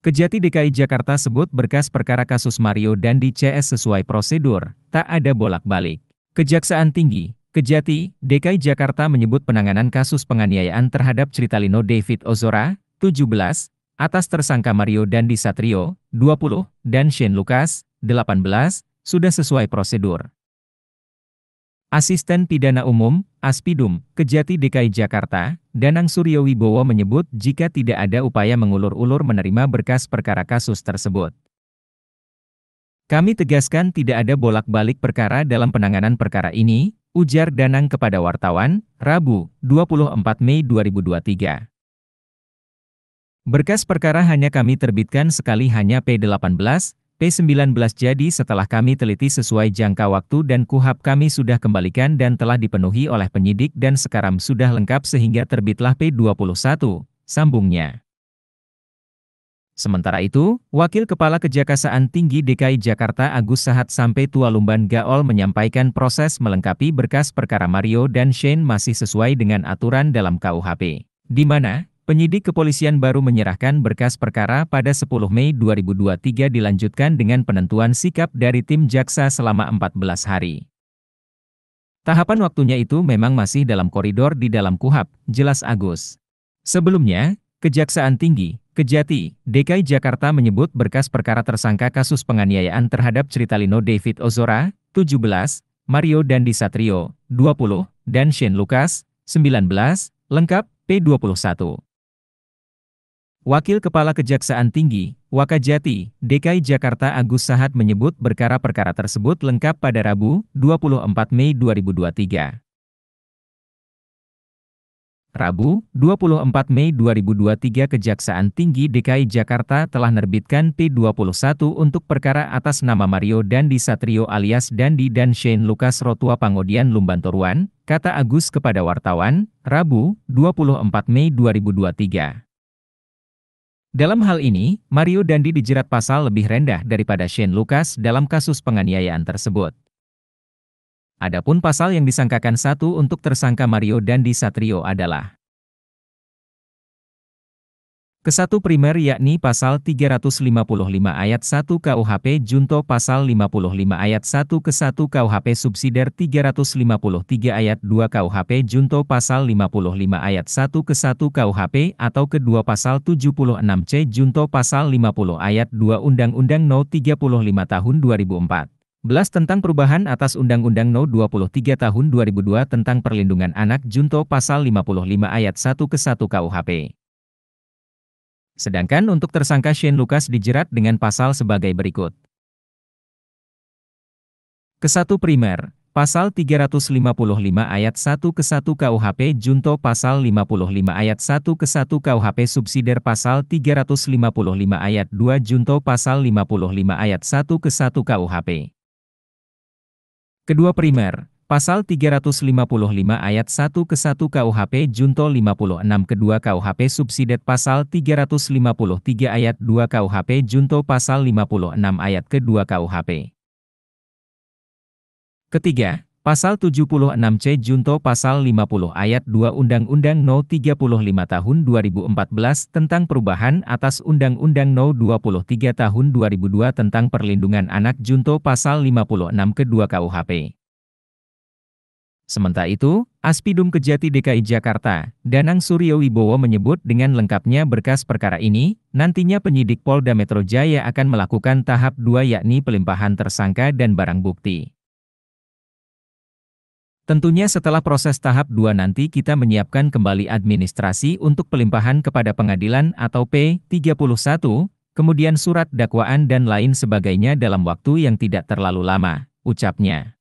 Kejati DKI Jakarta sebut berkas perkara kasus Mario Dandi CS sesuai prosedur, tak ada bolak-balik. Kejaksaan Tinggi, Kejati, DKI Jakarta menyebut penanganan kasus penganiayaan terhadap Ceritalino David Ozora, 17, atas tersangka Mario Dandi Satrio, 20, dan Shane Lucas, 18, sudah sesuai prosedur. Asisten Pidana Umum, Aspidum, Kejati DKI Jakarta, Danang Suryowibowo menyebut jika tidak ada upaya mengulur-ulur menerima berkas perkara kasus tersebut. Kami tegaskan tidak ada bolak-balik perkara dalam penanganan perkara ini, ujar Danang kepada wartawan, Rabu, 24 Mei 2023. Berkas perkara hanya kami terbitkan sekali hanya P18, P19 jadi setelah kami teliti sesuai jangka waktu dan kuhap kami sudah kembalikan dan telah dipenuhi oleh penyidik dan sekarang sudah lengkap sehingga terbitlah P21, sambungnya. Sementara itu, Wakil Kepala Kejaksaan Tinggi DKI Jakarta Agus Sahat sampai Tua Lumban Gaol menyampaikan proses melengkapi berkas perkara Mario dan Shane masih sesuai dengan aturan dalam KUHP. Di mana, Penyidik kepolisian baru menyerahkan berkas perkara pada 10 Mei 2023 dilanjutkan dengan penentuan sikap dari tim jaksa selama 14 hari. Tahapan waktunya itu memang masih dalam koridor di dalam kuhap, jelas Agus. Sebelumnya, Kejaksaan Tinggi, Kejati, DKI Jakarta menyebut berkas perkara tersangka kasus penganiayaan terhadap Lino David Ozora, 17, Mario Dandi Satrio, 20, dan Shane Lucas, 19, lengkap, P21. Wakil Kepala Kejaksaan Tinggi, Wakajati, DKI Jakarta Agus Sahat menyebut berkara-perkara tersebut lengkap pada Rabu, 24 Mei 2023. Rabu, 24 Mei 2023 Kejaksaan Tinggi DKI Jakarta telah nerbitkan P21 untuk perkara atas nama Mario Dandi Satrio alias Dandi dan Shane Lucas Rotua Pangodian Lumbantoruan, kata Agus kepada wartawan, Rabu, 24 Mei 2023. Dalam hal ini, Mario Dandi dijerat pasal lebih rendah daripada Shane Lucas dalam kasus penganiayaan tersebut. Adapun pasal yang disangkakan satu untuk tersangka Mario Dandi Satrio adalah Kesatu primer yakni pasal 355 ayat 1 KUHP junto pasal 55 ayat 1 ke 1 KUHP subsidiar 353 ayat 2 KUHP junto pasal 55 ayat 1 ke 1 KUHP atau kedua pasal 76C junto pasal 50 ayat 2 Undang-Undang No 35 tahun 2004. belas tentang perubahan atas Undang-Undang No 23 tahun 2002 tentang perlindungan anak junto pasal 55 ayat 1 ke 1 KUHP. Sedangkan untuk tersangka Shane Lucas dijerat dengan pasal sebagai berikut. Kesatu primer, pasal 355 ayat 1 ke 1 KUHP junto pasal 55 ayat 1 ke 1 KUHP subsider pasal 355 ayat 2 junto pasal 55 ayat 1 ke 1 KUHP. Kedua primer, Pasal 355 ayat 1 ke 1 KUHP Junto 56 ke 2 KUHP Subsidet Pasal 353 ayat 2 KUHP Junto Pasal 56 ayat ke 2 KUHP. Ketiga, Pasal 76C Junto Pasal 50 ayat 2 Undang-Undang No 35 tahun 2014 tentang perubahan atas Undang-Undang No 23 tahun 2002 tentang perlindungan anak Junto Pasal 56 ke 2 KUHP. Sementara itu, Aspidum Kejati DKI Jakarta, Danang Suryo Wibowo menyebut dengan lengkapnya berkas perkara ini, nantinya penyidik Polda Metro Jaya akan melakukan tahap dua, yakni pelimpahan tersangka dan barang bukti. Tentunya setelah proses tahap 2 nanti kita menyiapkan kembali administrasi untuk pelimpahan kepada pengadilan atau P31, kemudian surat dakwaan dan lain sebagainya dalam waktu yang tidak terlalu lama, ucapnya.